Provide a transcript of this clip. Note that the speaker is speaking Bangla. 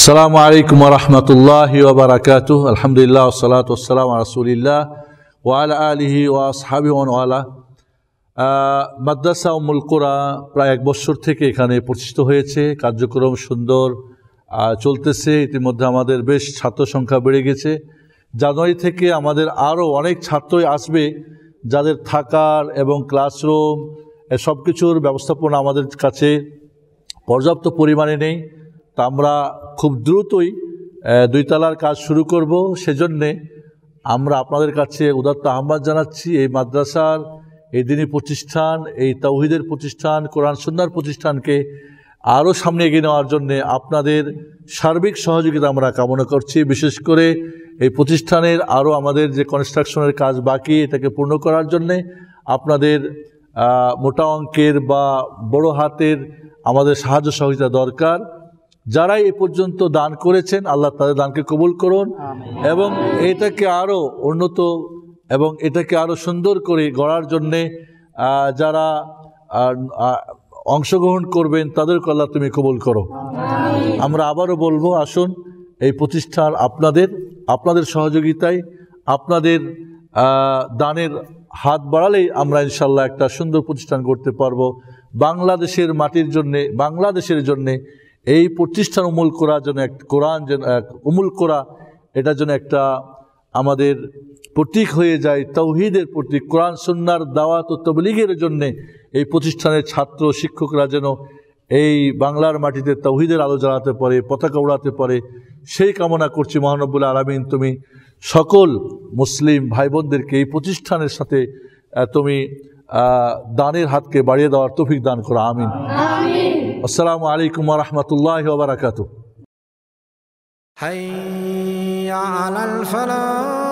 আসসালামু আলাইকুম ورحمة الله وبركاته الحمد لله والصلاة والسلام على رسول الله মাদ্রাসা উমুল কোরা প্রায় এক বছর থেকে এখানে প্রতিষ্ঠিত হয়েছে কার্যক্রম সুন্দর চলতেছে ইতিমধ্যে আমাদের বেশ ছাত্র সংখ্যা বেড়ে গেছে জানুয়ারি থেকে আমাদের আরও অনেক ছাত্রই আসবে যাদের থাকার এবং ক্লাসরুম সব কিছুর ব্যবস্থাপনা আমাদের কাছে পর্যাপ্ত পরিমাণে নেই তা আমরা খুব দ্রুতই দুইতলার কাজ শুরু করব সেজন্যে আমরা আপনাদের কাছে উদাত্ত আহ্বান জানাচ্ছি এই মাদ্রাসার এই দিনই প্রতিষ্ঠান এই তৌহিদের প্রতিষ্ঠান কোরআন সন্ন্যার প্রতিষ্ঠানকে আরও সামনে এগিয়ে নেওয়ার জন্যে আপনাদের সার্বিক সহযোগিতা আমরা কামনা করছি বিশেষ করে এই প্রতিষ্ঠানের আরও আমাদের যে কনস্ট্রাকশনের কাজ বাকি এটাকে পূর্ণ করার জন্যে আপনাদের মোটা অঙ্কের বা বড় হাতের আমাদের সাহায্য সহযোগিতা দরকার যারাই এ পর্যন্ত দান করেছেন আল্লাহ তাদের দানকে কবুল করুন এবং এটাকে আরও উন্নত এবং এটাকে আরও সুন্দর করে গড়ার জন্যে যারা অংশগ্রহণ করবেন তাদেরকে আল্লাহ তুমি কবুল করো আমরা আবারও বলবো আসুন এই প্রতিষ্ঠান আপনাদের আপনাদের সহযোগিতায় আপনাদের দানের হাত বাড়ালেই আমরা ইনশাল্লাহ একটা সুন্দর প্রতিষ্ঠান করতে পারবো বাংলাদেশের মাটির জন্যে বাংলাদেশের জন্যে এই প্রতিষ্ঠান উমুল করা যেন এক কোরআন যেন এক উমুল করা এটা যেন একটা আমাদের প্রতীক হয়ে যায় তৌহিদের প্রতীক কোরআন সন্ন্যার দাওয়াত ও তবলিগের জন্যে এই প্রতিষ্ঠানের ছাত্র শিক্ষকরা যেন এই বাংলার মাটিতে তৌহিদের আলো জ্বালাতে পারে পতাকা উড়াতে পারে সেই কামনা করছি মহানবুল আলমিন তুমি সকল মুসলিম ভাই বোনদেরকে এই প্রতিষ্ঠানের সাথে তুমি দানের হাতকে বাড়িয়ে দেওয়ার তফিক দান করো আমিন والسلام عليكم ورحمة الله وبركاته حي على الفلاح